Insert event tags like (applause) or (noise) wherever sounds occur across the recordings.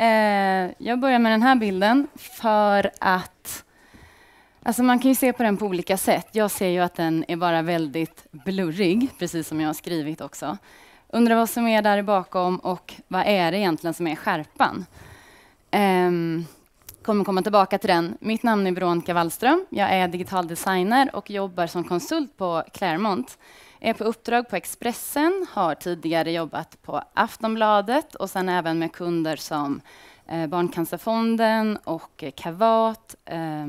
Eh, jag börjar med den här bilden för att Alltså man kan ju se på den på olika sätt. Jag ser ju att den är bara väldigt blurrig, precis som jag har skrivit också. Undrar vad som är där bakom och vad är det egentligen som är skärpan? Um, kommer komma tillbaka till den. Mitt namn är Veronica Wallström. Jag är digital designer och jobbar som konsult på Claremont är på uppdrag på Expressen, har tidigare jobbat på Aftonbladet och sen även med kunder som eh, Barncancerfonden och eh, Kavat. Eh,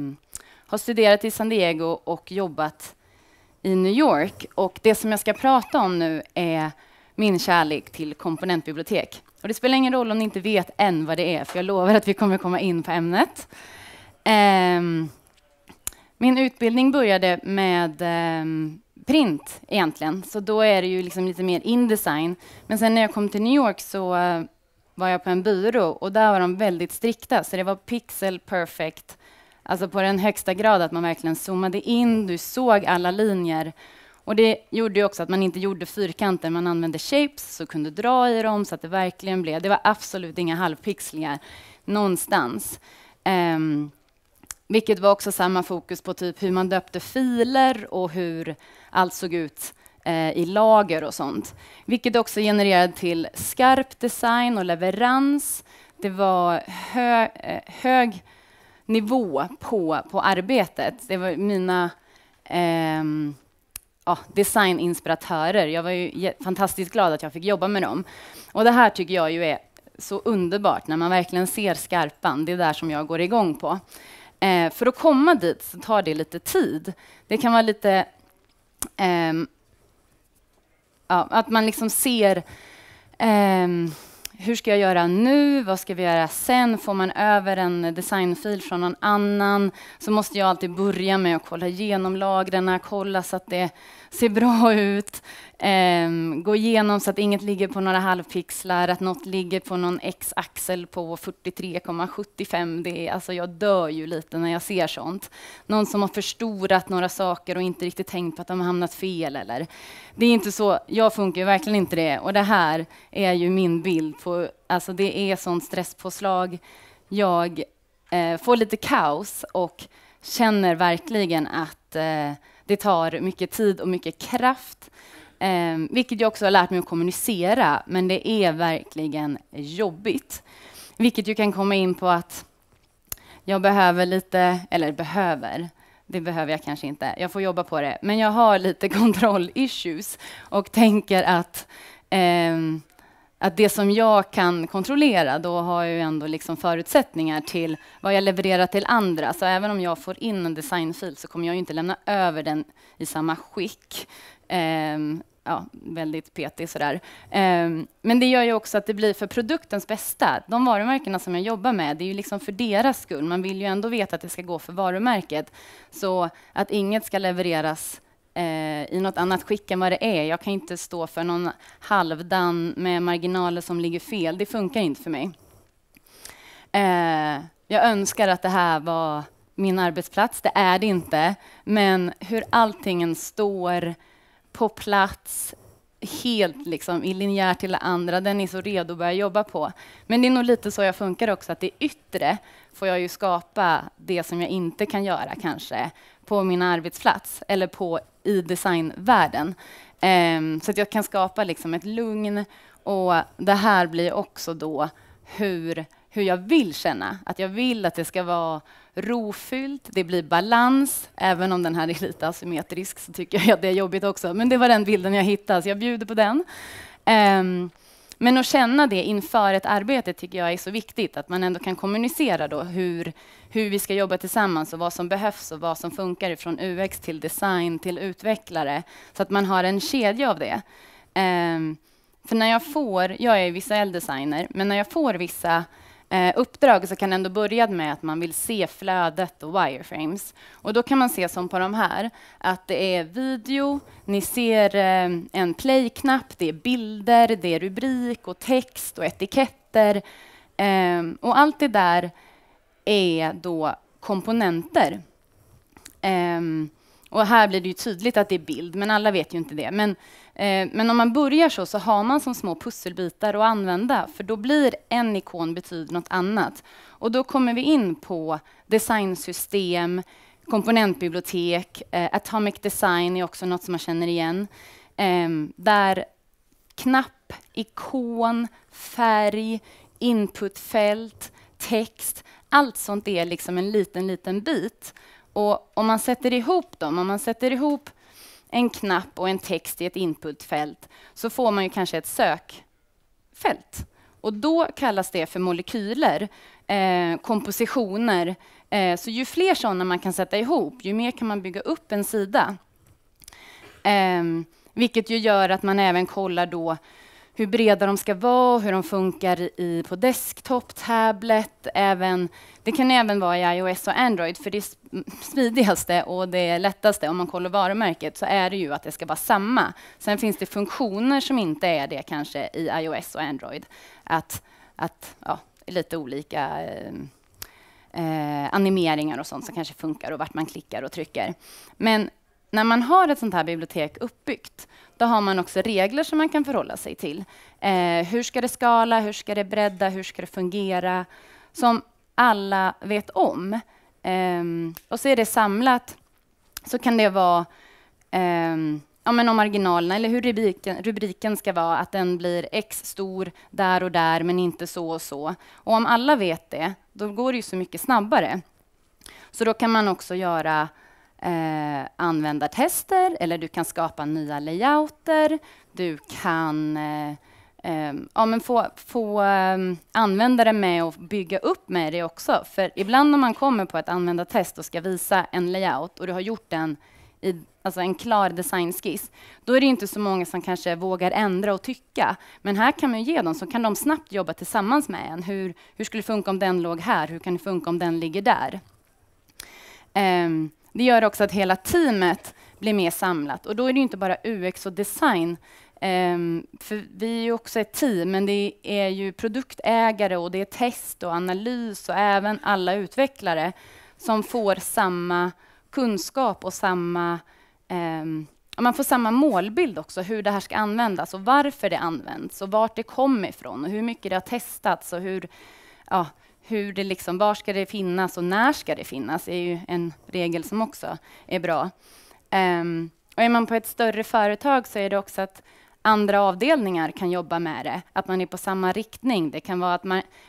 har studerat i San Diego och jobbat i New York. Och det som jag ska prata om nu är min kärlek till komponentbibliotek. Och det spelar ingen roll om ni inte vet än vad det är, för jag lovar att vi kommer komma in på ämnet. Um, min utbildning började med um, print egentligen, så då är det ju liksom lite mer Indesign. Men sen när jag kom till New York så uh, var jag på en byrå och där var de väldigt strikta, så det var pixel perfect, alltså på den högsta grad att man verkligen zoomade in, du såg alla linjer. Och det gjorde ju också att man inte gjorde fyrkanter, man använde shapes och kunde dra i dem så att det verkligen blev, det var absolut inga halvpixlingar någonstans. Um, vilket var också samma fokus på typ hur man döpte filer och hur allt såg ut eh, i lager och sånt. Vilket också genererade till skarp design och leverans. Det var hö eh, hög nivå på, på arbetet. Det var mina eh, ja, designinspiratörer. Jag var ju fantastiskt glad att jag fick jobba med dem. Och det här tycker jag ju är så underbart, när man verkligen ser skarpan. Det är där som jag går igång på. Eh, för att komma dit så tar det lite tid. Det kan vara lite... Eh, ja, att man liksom ser... Um, hur ska jag göra nu? Vad ska vi göra sen? Får man över en designfil från någon annan så måste jag alltid börja med att kolla igenom lagren, kolla så att det ser bra ut, ehm, gå igenom så att inget ligger på några halvpixlar, att något ligger på någon x-axel på 43,75. Det är, alltså jag dör ju lite när jag ser sånt. Någon som har förstorat några saker och inte riktigt tänkt på att de har hamnat fel eller. Det är inte så, jag funkar ju verkligen inte det och det här är ju min bild på på, alltså det är sånt stresspåslag. Jag eh, får lite kaos och känner verkligen att eh, det tar mycket tid och mycket kraft. Eh, vilket jag också har lärt mig att kommunicera, men det är verkligen jobbigt. Vilket ju kan komma in på att jag behöver lite, eller behöver, det behöver jag kanske inte, jag får jobba på det, men jag har lite (laughs) kontroll issues och tänker att eh, att det som jag kan kontrollera, då har jag ju ändå liksom förutsättningar till vad jag levererar till andra. Så även om jag får in en designfil så kommer jag ju inte lämna över den i samma skick. Um, ja, väldigt petig sådär. Um, men det gör ju också att det blir för produktens bästa. De varumärkena som jag jobbar med, det är ju liksom för deras skull. Man vill ju ändå veta att det ska gå för varumärket. Så att inget ska levereras eh, i något annat skick än vad det är. Jag kan inte stå för någon halvdan med marginaler som ligger fel. Det funkar inte för mig. Eh, jag önskar att det här var min arbetsplats. Det är det inte. Men hur alltingen står på plats helt liksom i linjär till det andra. Den är så redo att börja jobba på. Men det är nog lite så jag funkar också, att det yttre får jag ju skapa det som jag inte kan göra kanske på min arbetsplats eller på i designvärlden. Um, så att jag kan skapa liksom ett lugn och det här blir också då hur hur jag vill känna. Att jag vill att det ska vara rofyllt, det blir balans. Även om den här är lite asymmetrisk så tycker jag att det är jobbigt också. Men det var den bilden jag hittade, så jag bjuder på den. Um, men att känna det inför ett arbete tycker jag är så viktigt, att man ändå kan kommunicera då hur, hur vi ska jobba tillsammans och vad som behövs och vad som funkar från UX till design till utvecklare, så att man har en kedja av det. Um, för när jag får, jag är visuell designer, men när jag får vissa eh, uppdrag så kan ändå börja med att man vill se flödet och wireframes. Och då kan man se som på de här, att det är video, ni ser eh, en play-knapp, det är bilder, det är rubrik och text och etiketter. Eh, och allt det där är då komponenter. Um, och här blir det ju tydligt att det är bild, men alla vet ju inte det. Men, eh, men om man börjar så, så har man som små pusselbitar att använda, för då blir en ikon betyder något annat. Och då kommer vi in på designsystem, komponentbibliotek, eh, Atomic Design är också något som man känner igen, eh, där knapp, ikon, färg, inputfält, text, allt sånt är liksom en liten, liten bit och om man sätter ihop dem, om man sätter ihop en knapp och en text i ett inputfält så får man ju kanske ett sökfält. Och då kallas det för molekyler, eh, kompositioner. Eh, så ju fler sådana man kan sätta ihop, ju mer kan man bygga upp en sida. Eh, vilket ju gör att man även kollar då hur breda de ska vara, hur de funkar i, på desktop, tablet, även, det kan även vara i iOS och Android, för det smidigaste och det lättaste om man kollar varumärket så är det ju att det ska vara samma. Sen finns det funktioner som inte är det kanske i iOS och Android. Att, att ja, lite olika eh, eh, animeringar och sånt som kanske funkar och vart man klickar och trycker. Men när man har ett sånt här bibliotek uppbyggt, då har man också regler som man kan förhålla sig till. Eh, hur ska det skala? Hur ska det bredda? Hur ska det fungera? Som alla vet om. Eh, och så är det samlat, så kan det vara eh, ja, men om marginalerna eller hur rubriken, rubriken ska vara, att den blir X stor där och där, men inte så och så. Och om alla vet det, då går det ju så mycket snabbare. Så då kan man också göra eh, användartester eller du kan skapa nya layouter. Du kan eh, eh, ja, men få, få eh, användare med och bygga upp med det också. För ibland när man kommer på ett användartest och ska visa en layout och du har gjort den i alltså en klar designskiss, då är det inte så många som kanske vågar ändra och tycka. Men här kan man ge dem, så kan de snabbt jobba tillsammans med en. Hur, hur skulle det funka om den låg här? Hur kan det funka om den ligger där? Um, det gör också att hela teamet blir mer samlat. Och då är det inte bara UX och design. Um, för vi är ju också ett team, men det är ju produktägare och det är test och analys och även alla utvecklare som får samma kunskap och samma... Um, man får samma målbild också, hur det här ska användas och varför det används och vart det kommer ifrån och hur mycket det har testats och hur, ja, hur det liksom, var ska det finnas och när ska det finnas är ju en regel som också är bra. Um, och är man på ett större företag så är det också att andra avdelningar kan jobba med det, att man är på samma riktning. Det kan vara att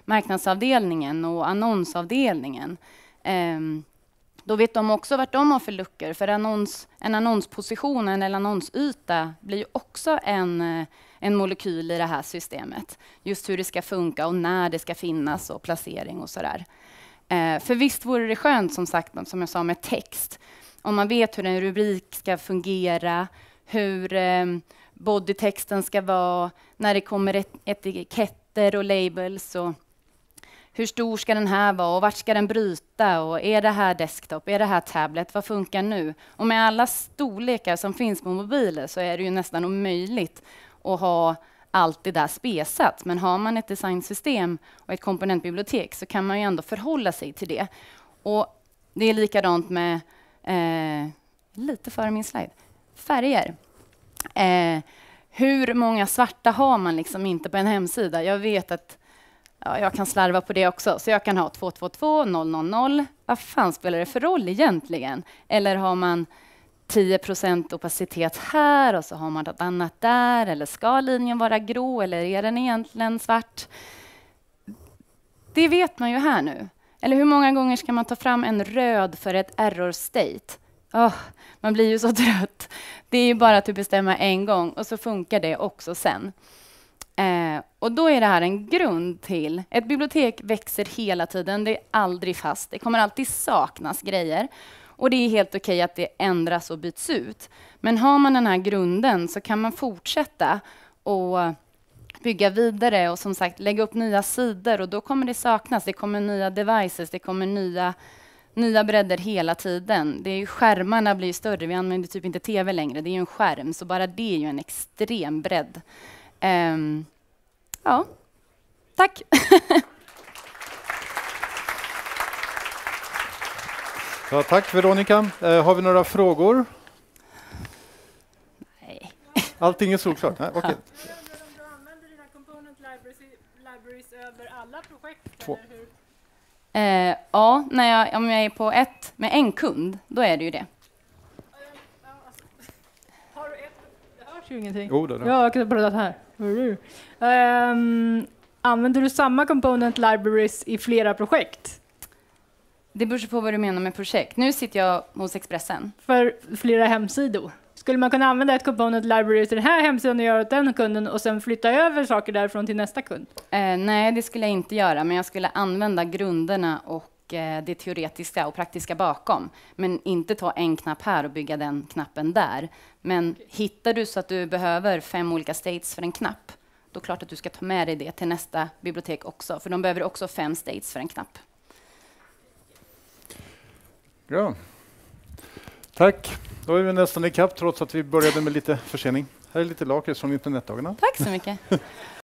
marknadsavdelningen och annonsavdelningen um, då vet de också vart de har för luckor, för annons, en annonsposition eller annonsyta blir ju också en, eh, en molekyl i det här systemet. Just hur det ska funka och när det ska finnas och placering och sådär. Eh, för visst vore det skönt, som sagt, som jag sa, med text. Om man vet hur en rubrik ska fungera, hur eh, bodytexten ska vara, när det kommer et etiketter och labels och hur stor ska den här vara och vart ska den bryta och är det här desktop, är det här tablet, vad funkar nu? Och med alla storlekar som finns på mobiler så är det ju nästan omöjligt att ha allt det där spesat. Men har man ett designsystem och ett komponentbibliotek så kan man ju ändå förhålla sig till det. Och det är likadant med, eh, lite före min slide, färger. Eh, hur många svarta har man liksom inte på en hemsida? Jag vet att Ja, jag kan slarva på det också, så jag kan ha 222 000. Vad fan spelar det för roll egentligen? Eller har man 10 opacitet här och så har man något annat där? Eller ska linjen vara grå eller är den egentligen svart? Det vet man ju här nu. Eller hur många gånger ska man ta fram en röd för ett error state? Oh, man blir ju så (laughs) trött. Det är ju bara att du bestämmer en gång och så funkar det också sen. Eh, och då är det här en grund till... Ett bibliotek växer hela tiden, det är aldrig fast. Det kommer alltid saknas grejer. Och det är helt okej okay att det ändras och byts ut. Men har man den här grunden så kan man fortsätta och bygga vidare och som sagt lägga upp nya sidor och då kommer det saknas. Det kommer nya devices, det kommer nya, nya bredder hela tiden. Det är ju, skärmarna blir större, vi använder typ inte tv längre, det är ju en skärm, så bara det är ju en extrem bredd. Um, ja, tack. ja, tack Veronica. Eh, har vi några frågor? Nej. Allting är solklart? Nej, okay. Eh, ja, när jag, om jag är på ett med en kund, då är det ju det. ju ingenting. Jo, då, då. Ja, jag kunde blöda här. Um, använder du samma component libraries i flera projekt? Det beror på vad du menar med projekt. Nu sitter jag hos Expressen. För flera hemsidor. Skulle man kunna använda ett component library till den här hemsidan och göra åt den kunden och sen flytta över saker därifrån till nästa kund? Eh, nej, det skulle jag inte göra, men jag skulle använda grunderna och Eh, det teoretiska och praktiska bakom. Men inte ta en knapp här och bygga den knappen där. Men hittar du så att du behöver fem olika states för en knapp, då är det klart att du ska ta med dig det till nästa bibliotek också, för de behöver också fem states för en knapp. Bra. Tack. Då är vi nästan ikapp trots att vi började med lite försening. Här är lite lakrits från internetdagarna. Tack så mycket. (laughs)